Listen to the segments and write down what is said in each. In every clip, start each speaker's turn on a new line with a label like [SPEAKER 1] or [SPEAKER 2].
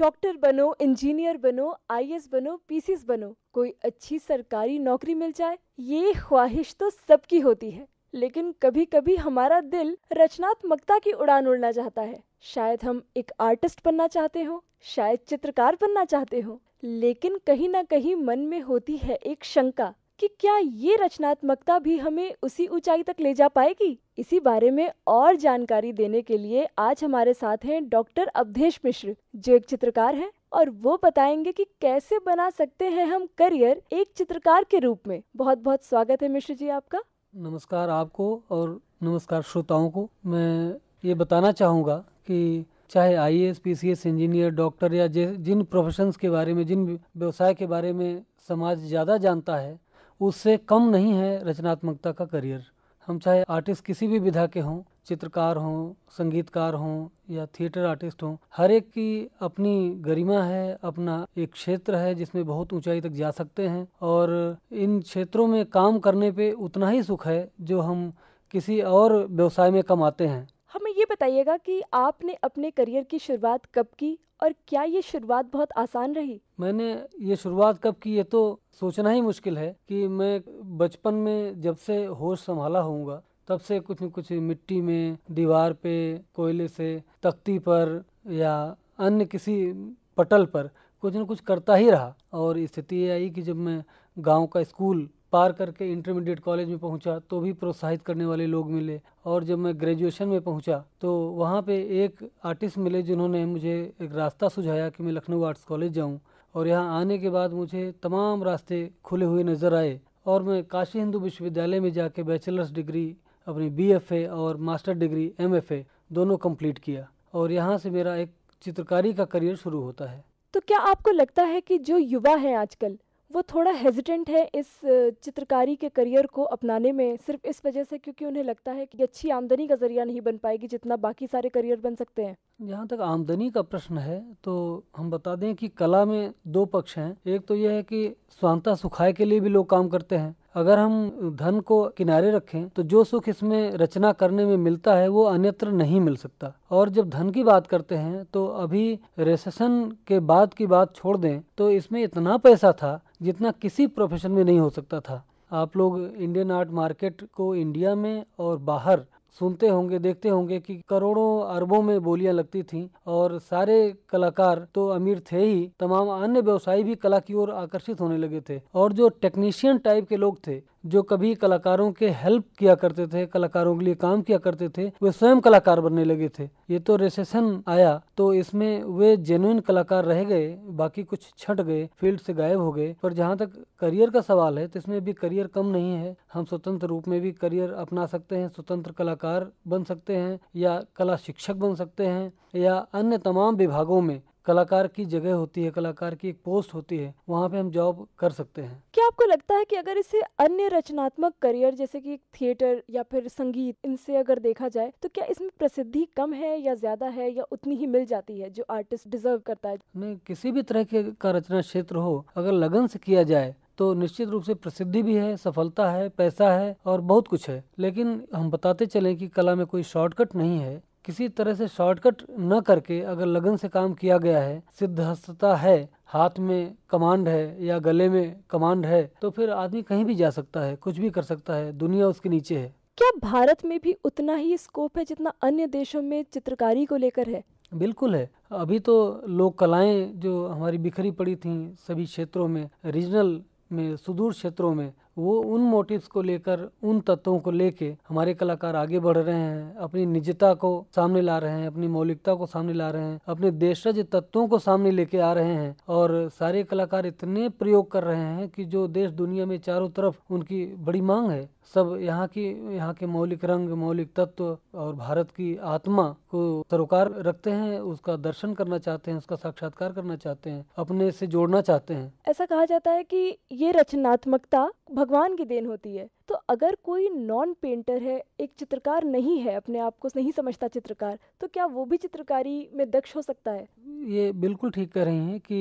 [SPEAKER 1] doctor बनो engineer बनो IAS बनो पीसीएस बनो कोई अच्छी सरकारी नौकरी मिल जाए ये ख्वाहिश तो सबकी होती है लेकिन कभी कभी हमारा दिल रचनात्मकता की उड़ान उड़ना चाहता है शायद हम एक आर्टिस्ट बनना चाहते हो शायद चित्रकार बनना चाहते हो लेकिन कहीं ना कहीं मन में होती है एक शंका कि क्या ये रचनात्मकता भी हमें उसी ऊंचाई तक ले जा पाएगी इसी बारे में और जानकारी देने के लिए आज हमारे साथ हैं डॉक्टर अवधेश मिश्र जो एक चित्रकार हैं और वो बताएंगे कि कैसे बना सकते हैं हम करियर एक चित्रकार के रूप में बहुत बहुत स्वागत है मिश्र जी आपका
[SPEAKER 2] नमस्कार आपको और नमस्कार श्रोताओं को मैं ये बताना चाहूँगा कि चाहे I S P C S engineer doctor या जिन प्रोफेशंस के बारे में जिन व्यवसाय के बारे में समाज ज़्यादा जानता है उससे कम नहीं है रचनात्मकता का करियर हम चाहे आर्टिस्ट किसी भी विधा के हों चित्रकार हों संगीतकार हों या थिएटर आर्टिस्ट हों हर एक की अपनी गरिमा है अपना एक क्षेत्र है जिसमें बहुत ऊंचाई तक जा सकते हैं और इन क्षेत्रों में काम करने पे उतना ही सुख है जो हम किसी और व्यवसाय में कमाते हैं
[SPEAKER 1] बताइएगा कि आपने अपने करियर की शुरुआत कब की और क्या ये शुरुआत बहुत आसान रही
[SPEAKER 2] मैंने ये शुरुआत कब की ये तो सोचना ही मुश्किल है कि मैं बचपन में जब से होश संभाला होऊंगा तब से कुछ न कुछ मिट्टी में दीवार पे कोयले से तख्ती पर या अन्य किसी पटल पर कुछ न कुछ करता ही रहा और स्थिति ये आई कि जब मैं गांव का स्कूल पार करके इंटरमीडिएट कॉलेज में पहुंचा तो भी प्रोत्साहित करने वाले लोग मिले और जब मैं ग्रेजुएशन में पहुंचा तो वहाँ पे एक आर्टिस्ट मिले जिन्होंने मुझे एक रास्ता सुझाया कि मैं लखनऊ आर्ट्स कॉलेज जाऊँ और यहाँ आने के बाद मुझे तमाम रास्ते खुले हुए नज़र आए और मैं काशी हिंदू विश्वविद्यालय में जाके बैचलर्स डिग्री अपनी बी और मास्टर डिग्री एम दोनों कम्प्लीट किया और यहाँ से मेरा एक चित्रकारी का करियर शुरू होता है
[SPEAKER 1] तो क्या आपको लगता है कि जो युवा हैं आजकल वो थोड़ा हेजिटेंट है इस चित्रकारी के करियर को अपनाने में सिर्फ इस वजह से क्योंकि उन्हें लगता है कि अच्छी आमदनी का ज़रिया नहीं बन पाएगी जितना बाकी सारे करियर बन सकते हैं
[SPEAKER 2] जहाँ तक आमदनी का प्रश्न है तो हम बता दें कि कला में दो पक्ष हैं एक तो यह है कि स्वांता सुखाए के लिए भी लोग काम करते हैं अगर हम धन को किनारे रखें तो जो सुख इसमें रचना करने में मिलता है वो अन्यत्र नहीं मिल सकता और जब धन की बात करते हैं तो अभी रेसेशन के बाद की बात छोड़ दें तो इसमें इतना पैसा था जितना किसी प्रोफेशन में नहीं हो सकता था आप लोग इंडियन आर्ट मार्केट को इंडिया में और बाहर सुनते होंगे देखते होंगे कि करोड़ों अरबों में बोलियां लगती थीं और सारे कलाकार तो अमीर थे ही तमाम अन्य व्यवसायी भी कला की ओर आकर्षित होने लगे थे और जो टेक्नीशियन टाइप के लोग थे जो कभी कलाकारों के हेल्प किया करते थे कलाकारों के लिए काम किया करते थे वे स्वयं कलाकार बनने लगे थे ये तो रिसेशन आया तो इसमें वे जेन्युन कलाकार रह गए बाकी कुछ छट गए फील्ड से गायब हो गए पर जहाँ तक करियर का सवाल है तो इसमें भी करियर कम नहीं है हम स्वतंत्र रूप में भी करियर अपना सकते हैं स्वतंत्र कलाकार बन सकते हैं या कला शिक्षक बन सकते हैं या अन्य तमाम विभागों में कलाकार की जगह होती है कलाकार की एक पोस्ट होती है वहाँ पे हम जॉब कर सकते हैं क्या आपको लगता
[SPEAKER 1] है कि अगर इसे अन्य रचनात्मक करियर जैसे कि थिएटर या फिर संगीत इनसे अगर देखा जाए तो क्या इसमें प्रसिद्धि कम है या ज्यादा है या उतनी ही मिल जाती है जो आर्टिस्ट डिजर्व करता है
[SPEAKER 2] नहीं किसी भी तरह के का रचना क्षेत्र हो अगर लगन से किया जाए तो निश्चित रूप से प्रसिद्धि भी है सफलता है पैसा है और बहुत कुछ है लेकिन हम बताते चलें कि कला में कोई शॉर्टकट नहीं है किसी तरह से शॉर्टकट न करके अगर लगन से काम किया गया है हस्तता है हाथ में कमांड है या गले में कमांड है तो फिर आदमी कहीं भी जा सकता है कुछ भी कर सकता है दुनिया उसके नीचे है
[SPEAKER 1] क्या भारत में भी उतना ही स्कोप है जितना अन्य देशों में चित्रकारी को लेकर है
[SPEAKER 2] बिल्कुल है अभी तो लोक कलाएं जो हमारी बिखरी पड़ी थी सभी क्षेत्रों में रीजनल में सुदूर क्षेत्रों में वो उन मोटिव्स को लेकर उन तत्वों को लेके हमारे कलाकार आगे बढ़ रहे हैं अपनी निजता को सामने ला रहे हैं अपनी मौलिकता को सामने ला रहे हैं अपने देशज तत्वों को सामने लेके आ रहे हैं और सारे कलाकार इतने प्रयोग कर रहे हैं कि जो देश दुनिया में चारों तरफ उनकी बड़ी मांग है सब यहाँ की यहाँ के मौलिक रंग मौलिक तत्व और भारत की आत्मा को सरोकार रखते हैं उसका दर्शन करना चाहते हैं उसका साक्षात्कार करना चाहते हैं अपने से जोड़ना चाहते हैं
[SPEAKER 1] ऐसा कहा जाता है कि ये रचनात्मकता भगवान की देन होती है तो अगर कोई नॉन पेंटर है एक चित्रकार नहीं है अपने आप को नहीं समझता चित्रकार तो क्या वो भी चित्रकारी में दक्ष हो सकता है
[SPEAKER 2] ये बिल्कुल ठीक कह रही हैं कि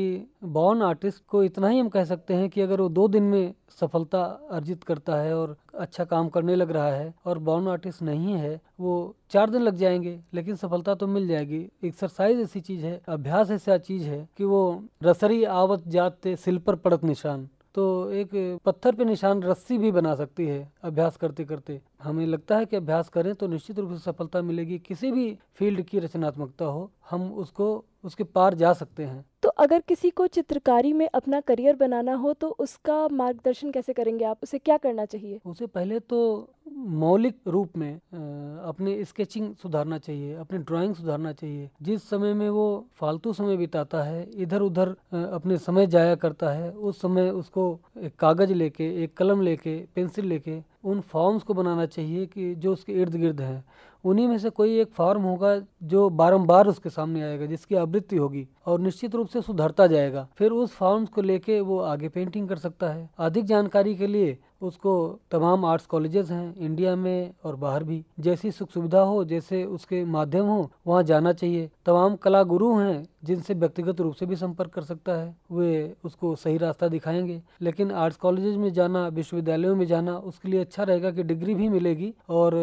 [SPEAKER 2] बॉर्न आर्टिस्ट को इतना ही हम कह सकते हैं कि अगर वो दो दिन में सफलता अर्जित करता है और अच्छा काम करने लग रहा है और बॉर्न आर्टिस्ट नहीं है वो चार दिन लग जाएंगे लेकिन सफलता तो मिल जाएगी एक्सरसाइज ऐसी चीज है अभ्यास ऐसा चीज है कि वो रसरी आवत जाते सिल पर पड़त निशान तो एक पत्थर पे निशान रस्सी भी बना सकती है अभ्यास करते करते हमें लगता है कि अभ्यास करें तो निश्चित रूप से सफलता मिलेगी किसी भी फील्ड की रचनात्मकता हो हम उसको उसके पार जा सकते हैं
[SPEAKER 1] तो अगर किसी को चित्रकारी में अपना करियर बनाना हो तो उसका मार्गदर्शन कैसे करेंगे आप उसे क्या करना चाहिए
[SPEAKER 2] उसे पहले तो मौलिक रूप में अपने स्केचिंग सुधारना चाहिए अपने ड्राइंग सुधारना चाहिए जिस समय में वो फालतू समय बिताता है इधर उधर अपने समय जाया करता है उस समय उसको एक कागज लेके एक कलम लेके पेंसिल लेके उन फॉर्म्स को बनाना चाहिए कि जो उसके इर्द गिर्द हैं उन्हीं में से कोई एक फॉर्म होगा जो बारंबार उसके सामने आएगा जिसकी आवृत्ति होगी और निश्चित रूप से सुधरता जाएगा फिर उस फॉर्म को लेके वो आगे पेंटिंग कर सकता है अधिक जानकारी के लिए उसको तमाम आर्ट्स कॉलेजेस हैं इंडिया में और बाहर भी जैसी सुख सुविधा हो जैसे उसके माध्यम हो वहाँ जाना चाहिए तमाम कला गुरु हैं जिनसे व्यक्तिगत रूप से भी संपर्क कर सकता है वे उसको सही रास्ता दिखाएंगे लेकिन आर्ट्स कॉलेजेस में जाना विश्वविद्यालयों में जाना उसके लिए अच्छा रहेगा कि डिग्री भी मिलेगी और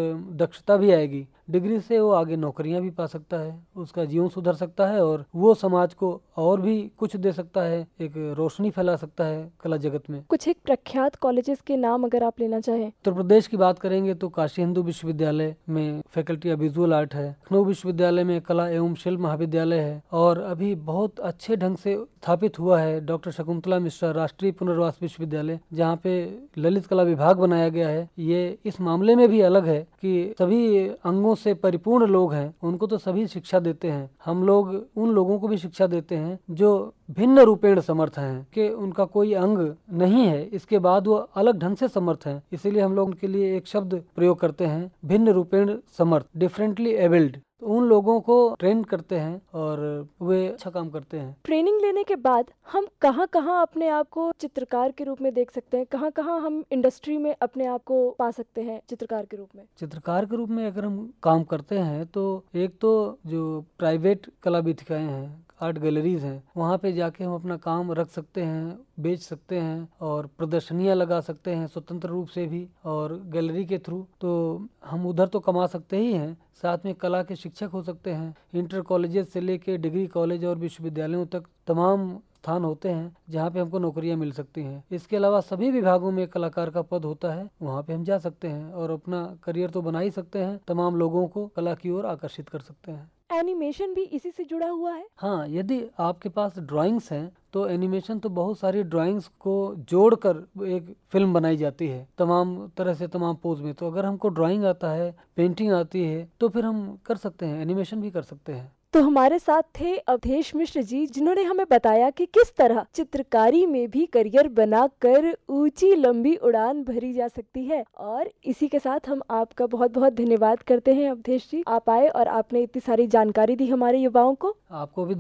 [SPEAKER 2] दक्षता भी आएगी डिग्री से वो आगे नौकरियां भी पा सकता है उसका जीवन सुधर सकता है और वो समाज को और भी कुछ दे सकता है एक रोशनी फैला सकता है कला जगत में
[SPEAKER 1] कुछ एक प्रख्यात कॉलेजेस के नाम अगर आप लेना चाहें
[SPEAKER 2] उत्तर प्रदेश की बात करेंगे तो काशी हिंदू विश्वविद्यालय में फैकल्टी ऑफ विजुअल आर्ट है लखनऊ विश्वविद्यालय में कला एवं शिल्प महाविद्यालय है और अभी बहुत अच्छे ढंग से स्थापित हुआ है डॉक्टर शकुंतला मिश्रा राष्ट्रीय पुनर्वास विश्वविद्यालय जहाँ पे ललित कला विभाग बनाया गया है ये इस मामले में भी अलग है की सभी अंगों से परिपूर्ण लोग हैं उनको तो सभी शिक्षा देते हैं हम लोग उन लोगों को भी शिक्षा देते हैं जो भिन्न रूपेण समर्थ हैं कि उनका कोई अंग नहीं है इसके बाद वो अलग ढंग से समर्थ हैं इसीलिए हम लोग उनके लिए एक शब्द प्रयोग करते हैं भिन्न रूपेण समर्थ डिफरेंटली एबल्ड तो उन लोगों को ट्रेन करते हैं और वे अच्छा काम करते हैं
[SPEAKER 1] ट्रेनिंग लेने के बाद हम कहाँ कहाँ अपने आप को चित्रकार के रूप में देख सकते हैं कहाँ कहाँ हम इंडस्ट्री में अपने आप को पा सकते हैं चित्रकार के रूप में
[SPEAKER 2] चित्रकार के रूप में अगर हम काम करते हैं तो एक तो जो प्राइवेट कला विधिकाएं हैं आर्ट गैलरीज हैं वहाँ पे जाके हम अपना काम रख सकते हैं बेच सकते हैं और प्रदर्शनियाँ लगा सकते हैं स्वतंत्र रूप से भी और गैलरी के थ्रू तो हम उधर तो कमा सकते ही हैं साथ में कला के शिक्षक हो सकते हैं इंटर कॉलेजेस से लेके डिग्री कॉलेज और विश्वविद्यालयों तक तमाम स्थान होते हैं जहाँ पे हमको नौकरियाँ मिल सकती हैं इसके अलावा सभी विभागों में कलाकार का पद होता है वहाँ पे हम जा सकते हैं और अपना करियर तो बना ही सकते हैं तमाम लोगों को कला की ओर आकर्षित कर सकते हैं
[SPEAKER 1] एनिमेशन भी इसी से जुड़ा हुआ है
[SPEAKER 2] हाँ यदि आपके पास ड्राइंग्स हैं तो एनिमेशन तो बहुत सारी ड्राइंग्स को जोड़कर एक फिल्म बनाई जाती है तमाम तरह से तमाम पोज में तो अगर हमको ड्राइंग आता है पेंटिंग आती है तो फिर हम कर सकते हैं एनिमेशन भी कर सकते हैं
[SPEAKER 1] तो हमारे साथ थे अवधेश मिश्र जी जिन्होंने हमें बताया कि किस तरह चित्रकारी में भी करियर बनाकर ऊंची लंबी उड़ान भरी जा सकती है और इसी के साथ हम आपका बहुत बहुत धन्यवाद करते हैं अवधेश जी आप आए और आपने इतनी सारी जानकारी दी हमारे युवाओं को
[SPEAKER 2] आपको भी